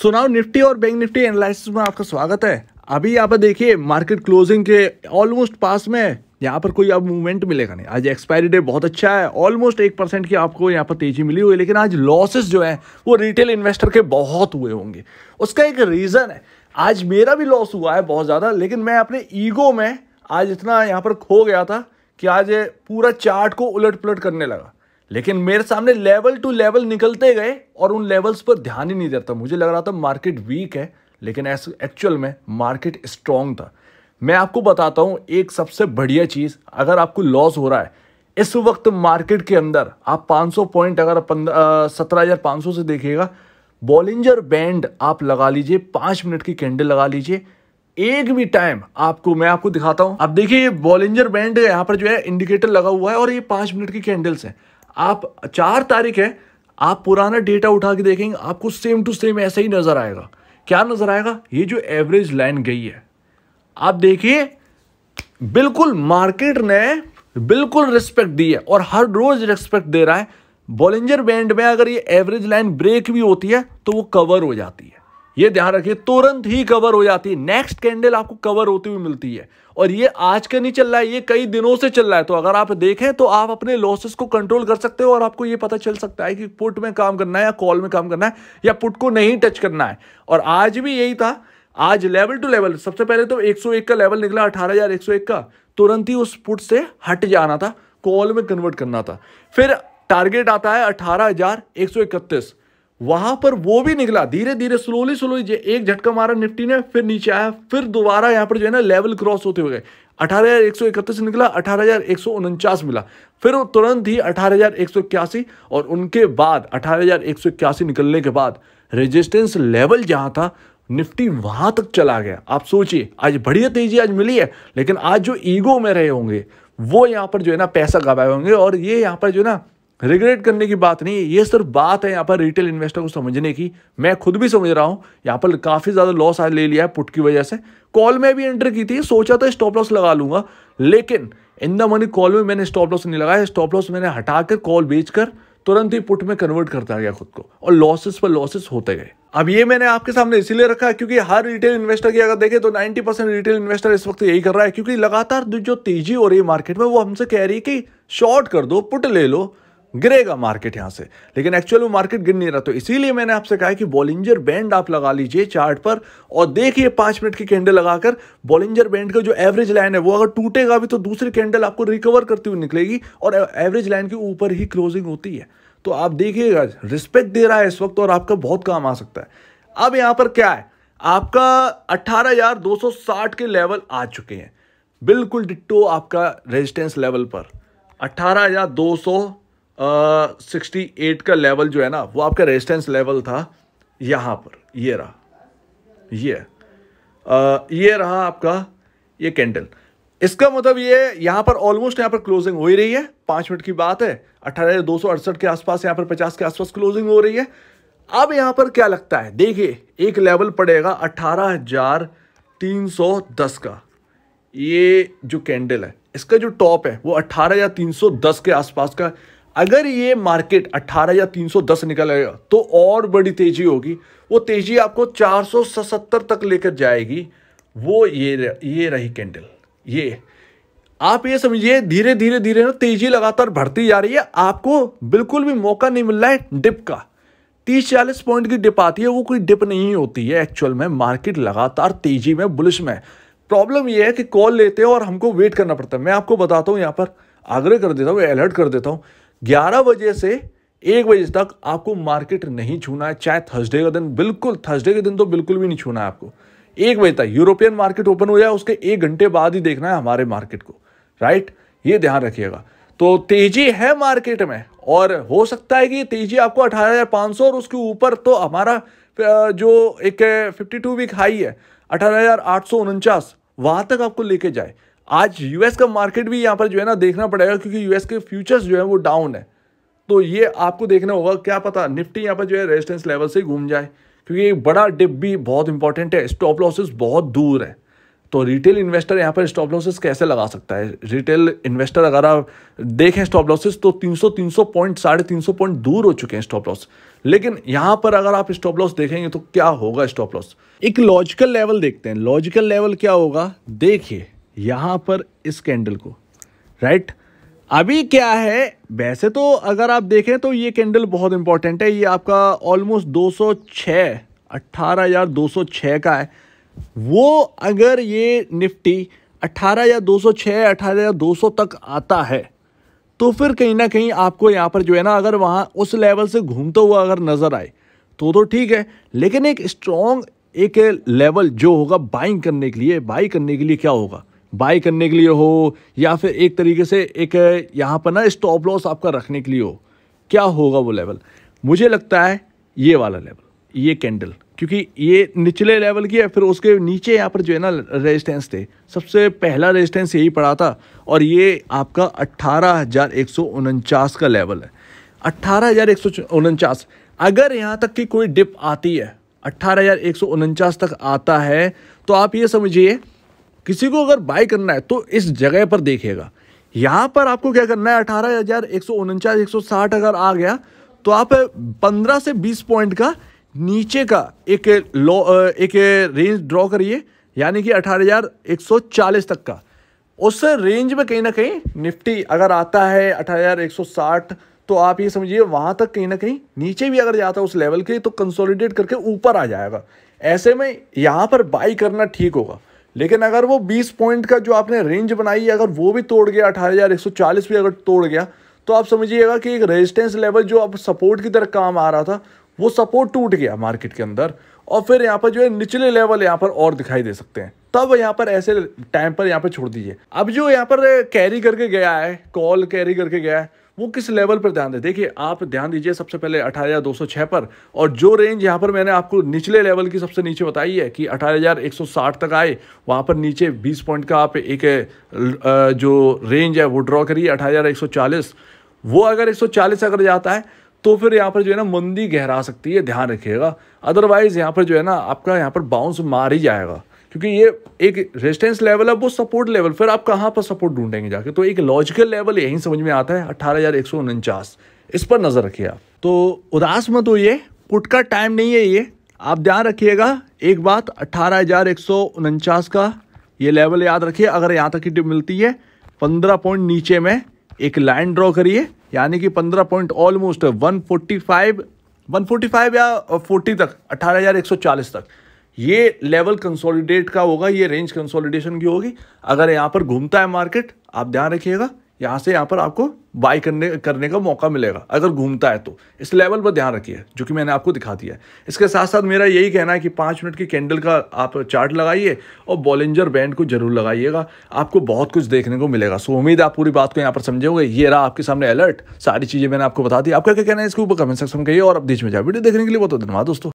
सुनाओ निफ्टी और bank Nifty analysis में आपका स्वागत है अभी यहाँ पर देखिए मार्केट क्लोजिंग के ऑलमोस्ट पास में यहाँ पर कोई अब मूवमेंट मिलेगा नहीं आज एक्सपायरी डे बहुत अच्छा है ऑलमोस्ट एक परसेंट की आपको यहाँ पर तेजी मिली हुई लेकिन आज लॉसेस जो है वो रिटेल इन्वेस्टर के बहुत हुए होंगे उसका एक रीज़न है आज मेरा भी लॉस हुआ है बहुत ज़्यादा लेकिन मैं अपने ईगो में आज इतना यहाँ पर खो गया था कि आज पूरा चार्ट को उलट पुलट करने लगा लेकिन मेरे सामने लेवल टू लेवल निकलते गए और उन लेवल्स पर ध्यान ही नहीं देता मुझे लग रहा था मार्केट वीक है लेकिन एक्चुअल में मार्केट स्ट्रांग था मैं आपको बताता हूँ एक सबसे बढ़िया चीज़ अगर आपको लॉस हो रहा है इस वक्त मार्केट के अंदर आप 500 पॉइंट अगर सत्रह से देखिएगा बॉलिंजर बैंड आप लगा लीजिए पाँच मिनट की कैंडल लगा लीजिए एक भी टाइम आपको मैं आपको दिखाता हूँ आप देखिए ये बॉलिंजर बैंड यहां पर जो है इंडिकेटर लगा हुआ है और ये पांच मिनट की कैंडल्स है आप चार तारीख है आप पुराना डेटा उठा के देखेंगे आपको सेम टू सेम ऐसा ही नज़र आएगा क्या नज़र आएगा ये जो एवरेज लाइन गई है आप देखिए बिल्कुल मार्केट ने बिल्कुल रिस्पेक्ट दी है और हर रोज़ रिस्पेक्ट दे रहा है बोलेंजर बैंड में अगर ये एवरेज लाइन ब्रेक भी होती है तो वो कवर हो जाती है ये ध्यान रखिए तुरंत ही कवर हो जाती है नेक्स्ट कैंडल आपको कवर होती हुई मिलती है और ये आज का नहीं चल रहा है ये कई दिनों से चल रहा है तो अगर आप देखें तो आप अपने लॉसेस को कंट्रोल कर सकते हो और आपको ये पता चल सकता है कि पुट में काम करना है या कॉल में काम करना है या पुट को नहीं टच करना है और आज भी यही था आज लेवल टू लेवल सबसे पहले तो एक का लेवल निकला 18101 का तुरंत ही उस पुट से हट जाना था कॉल में कन्वर्ट करना था फिर टारगेट आता है अठारह हजार एक सौ इकतीस वहां पर वो भी निकला धीरे धीरे स्लोली स्लोली एक झटका मारा निफ्टी ने फिर नीचे आया फिर दोबारा यहाँ पर जो है ना लेवल क्रॉस होते हुए अठारह हज़ार एक सौ से निकला अठारह हज़ार एक सौ उनचास मिला फिर वो तुरंत ही अठारह हज़ार एक सौ इक्यासी और उनके बाद अठारह हज़ार एक सौ इक्यासी निकलने के बाद रेजिस्टेंस लेवल जहाँ था निफ्टी वहां तक चला गया आप सोचिए आज बढ़िया तेजी आज मिली है लेकिन आज जो ईगो में रहे होंगे वो यहाँ पर जो है ना पैसा गवाए होंगे और ये यहाँ पर जो है ना रिग्रेट करने की बात नहीं ये सिर्फ बात है यहाँ पर रिटेल इन्वेस्टर को समझने की मैं खुद भी समझ रहा हूँ यहाँ पर काफ़ी ज़्यादा लॉस आज ले लिया है पुट की वजह से कॉल में भी एंटर की थी सोचा था स्टॉप लॉस लगा लूँगा लेकिन इन द मनी कॉल में मैंने स्टॉप लॉस नहीं लगाया स्टॉप लॉस मैंने हटाकर कॉल बेचकर तुरंत ही पुट में कन्वर्ट करता गया खुद को और लॉसेस पर लॉसेस होते गए अब ये मैंने आपके सामने इसीलिए रखा है क्योंकि हर रिटेल इन्वेस्टर की अगर देखें तो 90 परसेंट रिटेल इन्वेस्टर इस वक्त यही कर रहा है क्योंकि लगातार जो तेजी हो रही है मार्केट में वो हमसे कह रही है कि शॉर्ट कर दो पुट ले लो गिरेगा मार्केट यहाँ से लेकिन एक्चुअल में मार्केट गिर नहीं रहा तो इसीलिए मैंने आपसे कहा कि बॉलिंजर बैंड आप लगा लीजिए चार्ट पर और देखिए पाँच मिनट की कैंडल लगाकर बॉलिंजर बैंड का जो एवरेज लाइन है वो अगर टूटेगा भी तो दूसरी कैंडल आपको रिकवर करती हुई निकलेगी और एवरेज लाइन के ऊपर ही क्लोजिंग होती है तो आप देखिएगा रिस्पेक्ट दे रहा है इस वक्त और आपका बहुत काम आ सकता है अब यहाँ पर क्या है आपका अट्ठारह के लेवल आ चुके हैं बिल्कुल डिट्टो आपका रेजिस्टेंस लेवल पर सौ सिक्सटी uh, एट का लेवल जो है ना वो आपका रेजिस्टेंस लेवल था यहाँ पर ये रहा ये uh, ये रहा आपका ये कैंडल इसका मतलब ये यहाँ पर ऑलमोस्ट यहाँ पर क्लोजिंग हो ही रही है पाँच मिनट की बात है अठारह के आसपास यहाँ पर पचास के आसपास क्लोजिंग हो रही है अब यहाँ पर क्या लगता है देखिए एक लेवल पड़ेगा अट्ठारह हजार तीन सौ दस का ये जो कैंडल है इसका जो टॉप है वो अट्ठारह या तीन सौ दस के आसपास का अगर ये मार्केट 18 या 310 निकल आएगा तो और बड़ी तेजी होगी वो तेजी आपको 477 तक लेकर जाएगी वो ये ये रही कैंडल ये आप ये समझिए धीरे धीरे धीरे ना तेजी लगातार बढ़ती जा रही है आपको बिल्कुल भी मौका नहीं मिल रहा है डिप का तीस चालीस पॉइंट की डिप आती है वो कोई डिप नहीं होती है एक्चुअल में मार्केट लगातार तेजी में बुलिश में प्रॉब्लम ये है कि कॉल लेते हैं और हमको वेट करना पड़ता है मैं आपको बताता हूँ यहाँ पर आग्रह कर देता हूँ अलर्ट कर देता हूँ 11 बजे से एक बजे तक आपको मार्केट नहीं छूना है चाहे थर्सडे का दिन बिल्कुल थर्सडे के दिन तो बिल्कुल भी नहीं छूना है आपको एक बजे तक यूरोपियन मार्केट ओपन हो जाए उसके एक घंटे बाद ही देखना है हमारे मार्केट को राइट ये ध्यान रखिएगा तो तेजी है मार्केट में और हो सकता है कि तेजी आपको अठारह और उसके ऊपर तो हमारा जो एक फिफ्टी टू वीक हाई है अठारह हजार आठ सौ उनचास वहां तक आपको लेके जाए आज यूएस का मार्केट भी यहाँ पर जो है ना देखना पड़ेगा क्योंकि यूएस के फ्यूचर्स जो है वो डाउन है तो ये आपको देखना होगा क्या पता निफ्टी यहाँ पर जो है रेजिस्टेंस लेवल से घूम जाए क्योंकि एक बड़ा डिप भी बहुत इंपॉर्टेंट है स्टॉप लॉसेस बहुत दूर है तो रिटेल इन्वेस्टर यहाँ पर स्टॉप लॉसेस कैसे लगा सकता है रिटेल इन्वेस्टर अगर आप देखें स्टॉप लॉसेस तो 300 300 पॉइंट साढ़े तीन पॉइंट दूर हो चुके हैं स्टॉप लॉस लेकिन यहाँ पर अगर आप स्टॉप लॉस देखेंगे तो क्या होगा स्टॉप लॉस एक लॉजिकल लेवल देखते हैं लॉजिकल लेवल क्या होगा देखिए यहाँ पर इस कैंडल को राइट अभी क्या है वैसे तो अगर आप देखें तो ये कैंडल बहुत इंपॉर्टेंट है ये आपका ऑलमोस्ट 206 18 या 206 का है वो अगर ये निफ्टी 18 या 206 18 या 200 तक आता है तो फिर कहीं ना कहीं आपको यहाँ पर जो है ना अगर वहाँ उस लेवल से घूमता हुआ अगर नज़र आए तो तो ठीक है लेकिन एक स्ट्रॉन्ग एक लेवल जो होगा बाइंग करने के लिए बाई करने के लिए क्या होगा बाई करने के लिए हो या फिर एक तरीके से एक यहाँ पर ना स्टॉप लॉस आपका रखने के लिए हो क्या होगा वो लेवल मुझे लगता है ये वाला लेवल ये कैंडल क्योंकि ये निचले लेवल की है फिर उसके नीचे यहाँ पर जो है ना रेजिस्टेंस थे सबसे पहला रेजिस्टेंस यही पड़ा था और ये आपका अट्ठारह का लेवल है अट्ठारह अगर यहाँ तक की कोई डिप आती है अट्ठारह तक आता है तो आप ये समझिए किसी को अगर बाय करना है तो इस जगह पर देखिएगा यहाँ पर आपको क्या करना है अठारह हज़ार एक सौ उनचास एक सौ साठ अगर आ गया तो आप पंद्रह से बीस पॉइंट का नीचे का एक लो एक रेंज ड्रॉ करिए यानी कि अठारह हज़ार एक सौ चालीस तक का उस रेंज में कहीं ना कहीं निफ्टी अगर आता है अठारह हज़ार एक सौ साठ तो आप ये समझिए वहाँ तक कहीं ना कहीं नीचे भी अगर जाता है उस लेवल के तो कंसोलिडेट करके ऊपर आ जाएगा ऐसे में यहाँ पर बाई करना ठीक होगा लेकिन अगर वो 20 पॉइंट का जो आपने रेंज बनाई है अगर वो भी तोड़ गया अठारह भी अगर तोड़ गया तो आप समझिएगा कि एक रेजिस्टेंस लेवल जो अब सपोर्ट की तरह काम आ रहा था वो सपोर्ट टूट गया मार्केट के अंदर और फिर यहाँ पर जो है निचले लेवल यहाँ पर और दिखाई दे सकते हैं तब यहाँ पर ऐसे टाइम पर यहाँ पर छोड़ दीजिए अब जो यहाँ पर कैरी करके गया है कॉल कैरी करके गया है वो किस लेवल पर ध्यान दे देखिए आप ध्यान दीजिए सबसे पहले अठारह पर और जो रेंज यहाँ पर मैंने आपको निचले लेवल की सबसे नीचे बताई है कि अठारह तक आए वहाँ पर नीचे बीस पॉइंट का आप एक जो रेंज है वो ड्रॉ करिए अठारह वो अगर 140 अगर जाता है तो फिर यहाँ पर जो है ना मंदी गहरा सकती है ध्यान रखिएगा अदरवाइज़ यहाँ पर जो है ना आपका यहाँ पर बाउंस मार ही जाएगा क्योंकि ये एक रेजिस्टेंस लेवल है वो सपोर्ट लेवल फिर आप कहाँ पर सपोर्ट ढूंढेंगे जाके तो एक लॉजिकल लेवल यहीं समझ में आता है अट्ठारह इस पर नज़र रखिए आप तो उदास मत होइए पुट का टाइम नहीं है ये आप ध्यान रखिएगा एक बात अट्ठारह का ये लेवल याद रखिए अगर यहाँ तक की टिप मिलती है पंद्रह पॉइंट नीचे में एक लाइन ड्रॉ करिए यानी कि पंद्रह point almost one forty five one forty five या फोर्टी तक अट्ठारह हज़ार एक सौ चालीस तक ये लेवल कंसोलिडेट का होगा ये रेंज कंसोलिडेशन की होगी अगर यहाँ पर घूमता है मार्केट आप ध्यान रखिएगा यहाँ से यहाँ पर आपको बाय करने करने का मौका मिलेगा अगर घूमता है तो इस लेवल पर ध्यान रखिए जो कि मैंने आपको दिखा दिया है इसके साथ साथ मेरा यही कहना है कि पाँच मिनट की कैंडल का आप चार्ट लगाइए और बॉलेंजर बैंड को जरूर लगाइएगा आपको बहुत कुछ देखने को मिलेगा सो उम्मीद आप पूरी बात को यहाँ पर समझोगे ये रहा आपके सामने अलर्ट सारी चीज़ें मैंने आपको बता दी आपका क्या कहना है इसके ऊपर कमेंट सेक्शन कहिए और अब बीच में जाए वीडियो देखने के लिए बहुत धन्यवाद दोस्तों